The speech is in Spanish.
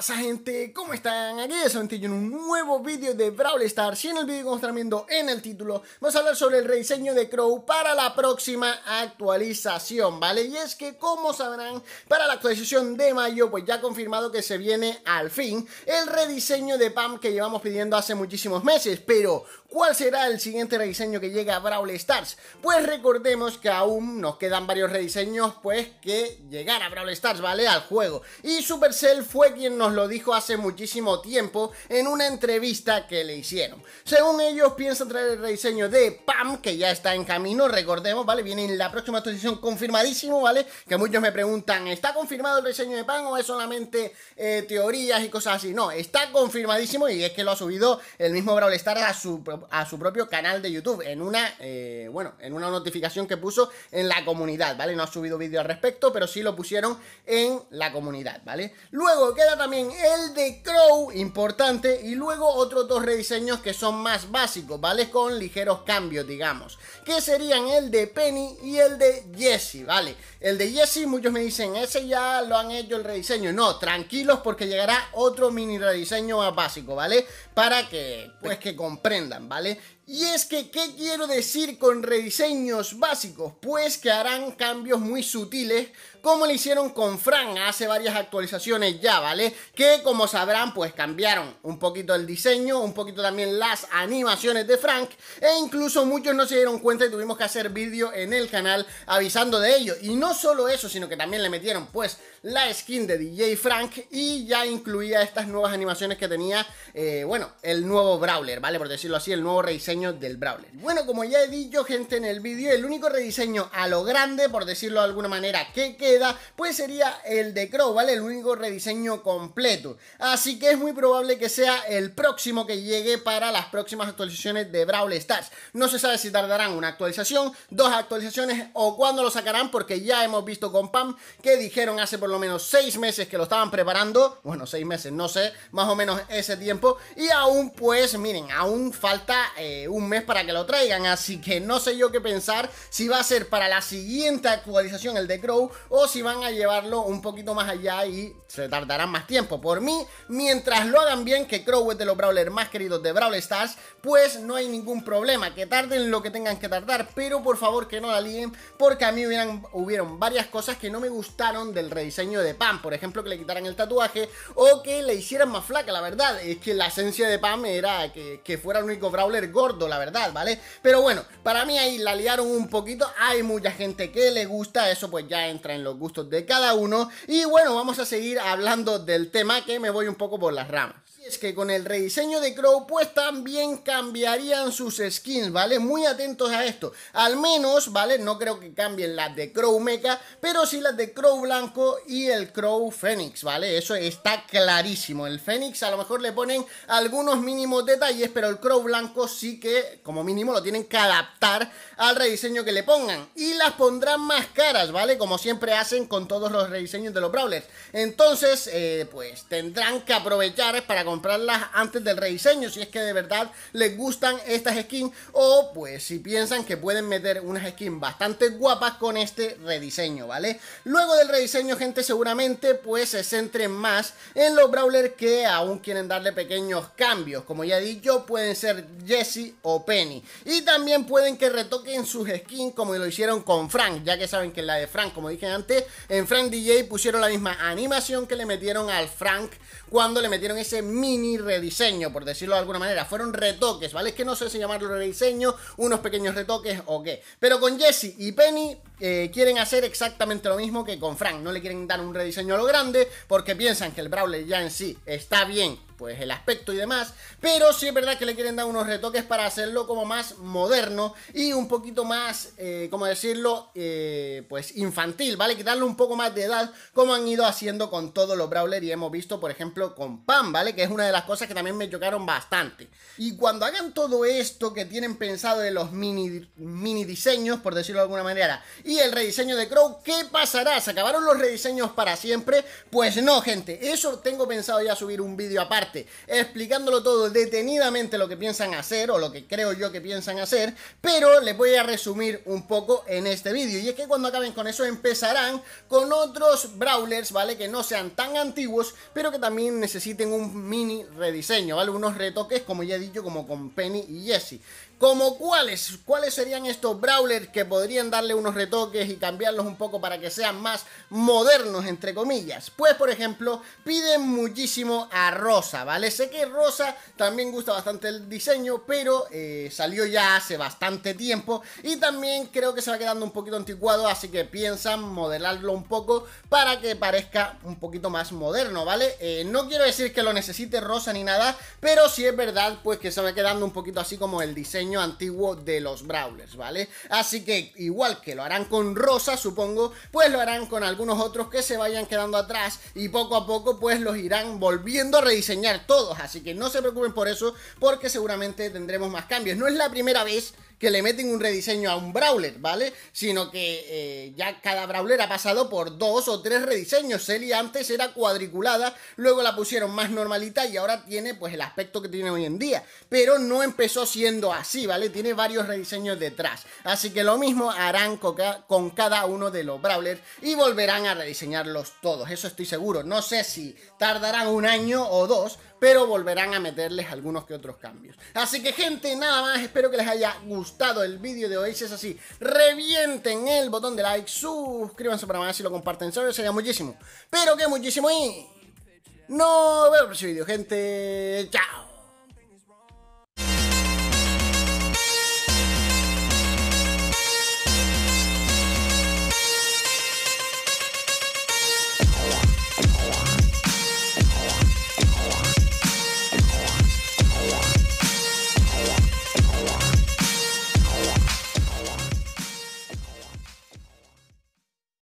pasa gente? ¿Cómo están? Aquí es en un nuevo vídeo de Brawl Stars y en el vídeo como están viendo en el título vamos a hablar sobre el rediseño de Crow para la próxima actualización, ¿vale? Y es que como sabrán, para la actualización de mayo pues ya ha confirmado que se viene al fin el rediseño de Pam que llevamos pidiendo hace muchísimos meses, pero ¿cuál será el siguiente rediseño que llegue a Brawl Stars? Pues recordemos que aún nos quedan varios rediseños pues que llegar a Brawl Stars, ¿vale? Al juego. Y Supercell fue quien nos lo dijo hace muchísimo tiempo en una entrevista que le hicieron. Según ellos, piensan traer el rediseño de PAM, que ya está en camino, recordemos, ¿vale? Viene en la próxima actualización confirmadísimo, ¿vale? Que muchos me preguntan, ¿está confirmado el diseño de PAM o es solamente eh, teorías y cosas así? No, está confirmadísimo y es que lo ha subido el mismo Brawl Stars a su, propio canal de YouTube, en una, eh, bueno, en una notificación que puso en la comunidad, ¿vale? No ha subido vídeo al respecto, pero sí lo pusieron en la comunidad, ¿vale? Luego queda también el de Crow, importante, y luego otros dos rediseños que son más básicos, ¿vale? Con ligeros cambios, digamos, que serían el de Penny y el de Jesse, ¿vale? El de Jesse, muchos me dicen, ese ya lo han hecho el rediseño. No, tranquilos porque llegará otro mini rediseño más básico, ¿vale? Para que, pues, que comprendan, ¿vale? Y es que, ¿qué quiero decir con rediseños básicos? Pues que harán cambios muy sutiles, como le hicieron con Frank hace varias actualizaciones ya, ¿vale? Que como sabrán, pues cambiaron un poquito el diseño, un poquito también las animaciones de Frank, e incluso muchos no se dieron cuenta y tuvimos que hacer vídeo en el canal avisando de ello. Y no solo eso, sino que también le metieron pues la skin de DJ Frank y ya incluía estas nuevas animaciones que tenía, eh, bueno, el nuevo Brawler, ¿vale? Por decirlo así, el nuevo rediseño del Brawler. Bueno, como ya he dicho, gente, en el vídeo, el único rediseño a lo grande, por decirlo de alguna manera, que queda, pues sería el de Crow, ¿vale? El único rediseño completo. Así que es muy probable que sea el próximo que llegue para las próximas actualizaciones de Brawl Stars. No se sabe si tardarán una actualización, dos actualizaciones o cuándo lo sacarán, porque ya hemos visto con Pam que dijeron hace por lo menos seis meses que lo estaban preparando, bueno, seis meses, no sé, más o menos ese tiempo, y aún pues, miren, aún falta eh, un mes para que lo traigan. Así que no sé yo qué pensar si va a ser para la siguiente actualización el de Crow o si van a llevarlo un poquito más allá y se tardarán más tiempo. Por mí, mientras lo hagan bien, que Crow es de los Brawlers más queridos de Brawl Stars, pues no hay ningún problema. Que tarden lo que tengan que tardar, pero por favor que no la líen porque a mí hubieron varias cosas que no me gustaron del rediseño de Pam. Por ejemplo, que le quitaran el tatuaje o que le hicieran más flaca. La verdad es que la esencia de Pam era que, que fuera el único Brawler gordo la verdad, ¿vale? Pero bueno, para mí ahí la liaron un poquito. Hay mucha gente que le gusta, eso pues ya entra en los gustos de cada uno. Y bueno, vamos a seguir hablando del tema que me voy un poco por las ramas que con el rediseño de Crow pues también cambiarían sus skins, ¿vale? Muy atentos a esto. Al menos, ¿vale? No creo que cambien las de Crow Mecha, pero sí las de Crow Blanco y el Crow Fénix, ¿vale? Eso está clarísimo. El Fénix a lo mejor le ponen algunos mínimos detalles, pero el Crow Blanco sí que como mínimo lo tienen que adaptar al rediseño que le pongan. Y las pondrán más caras, ¿vale? Como siempre hacen con todos los rediseños de los Brawlers. Entonces, eh, pues tendrán que aprovechar para comprarlas antes del rediseño si es que de verdad les gustan estas skins o pues si piensan que pueden meter unas skins bastante guapas con este rediseño, ¿vale? Luego del rediseño, gente, seguramente pues se centren más en los brawlers que aún quieren darle pequeños cambios. Como ya he dicho, pueden ser Jesse o Penny. Y también pueden que retoquen sus skins como lo hicieron con Frank, ya que saben que la de Frank, como dije antes, en Frank DJ pusieron la misma animación que le metieron al Frank cuando le metieron ese mini rediseño, por decirlo de alguna manera. Fueron retoques, ¿vale? Es que no sé si llamarlo rediseño, unos pequeños retoques o qué. Pero con Jesse y Penny eh, quieren hacer exactamente lo mismo que con Frank. No le quieren dar un rediseño a lo grande porque piensan que el Brawler ya en sí está bien pues el aspecto y demás, pero sí es verdad que le quieren dar unos retoques para hacerlo como más moderno y un poquito más, eh, como decirlo, eh, pues infantil, ¿vale? Quitarle un poco más de edad, como han ido haciendo con todos los Brawler y hemos visto, por ejemplo, con Pan, ¿vale? Que es una de las cosas que también me chocaron bastante. Y cuando hagan todo esto que tienen pensado de los mini, mini diseños, por decirlo de alguna manera, y el rediseño de Crow, ¿qué pasará? ¿Se acabaron los rediseños para siempre? Pues no, gente, eso tengo pensado ya subir un vídeo aparte explicándolo todo detenidamente lo que piensan hacer o lo que creo yo que piensan hacer, pero les voy a resumir un poco en este vídeo. Y es que cuando acaben con eso empezarán con otros brawlers, ¿vale? Que no sean tan antiguos, pero que también necesiten un mini rediseño, ¿vale? Unos retoques, como ya he dicho, como con Penny y Jesse. ¿Como cuáles? ¿Cuáles serían estos brawlers que podrían darle unos retoques y cambiarlos un poco para que sean más modernos, entre comillas? Pues, por ejemplo, piden muchísimo a Rosa, ¿vale? Sé que Rosa también gusta bastante el diseño, pero eh, salió ya hace bastante tiempo y también creo que se va quedando un poquito anticuado, así que piensan modelarlo un poco para que parezca un poquito más moderno, ¿vale? Eh, no quiero decir que lo necesite Rosa ni nada, pero sí es verdad, pues que se va quedando un poquito así como el diseño antiguo de los Brawlers, ¿vale? Así que igual que lo harán con Rosa, supongo, pues lo harán con algunos otros que se vayan quedando atrás y poco a poco pues los irán volviendo a rediseñar todos, así que no se preocupen por eso porque seguramente tendremos más cambios. No es la primera vez que le meten un rediseño a un brawler, ¿vale? Sino que eh, ya cada brawler ha pasado por dos o tres rediseños. Celia antes era cuadriculada, luego la pusieron más normalita y ahora tiene pues el aspecto que tiene hoy en día. Pero no empezó siendo así, ¿vale? Tiene varios rediseños detrás. Así que lo mismo harán con cada uno de los brawlers y volverán a rediseñarlos todos, eso estoy seguro. No sé si tardarán un año o dos, pero volverán a meterles algunos que otros cambios. Así que gente, nada más, espero que les haya gustado el vídeo de hoy. Si es así, revienten el botón de like, suscríbanse para más y lo comparten eso sería muchísimo. Pero que muchísimo y... No veo el próximo vídeo, gente. Chao.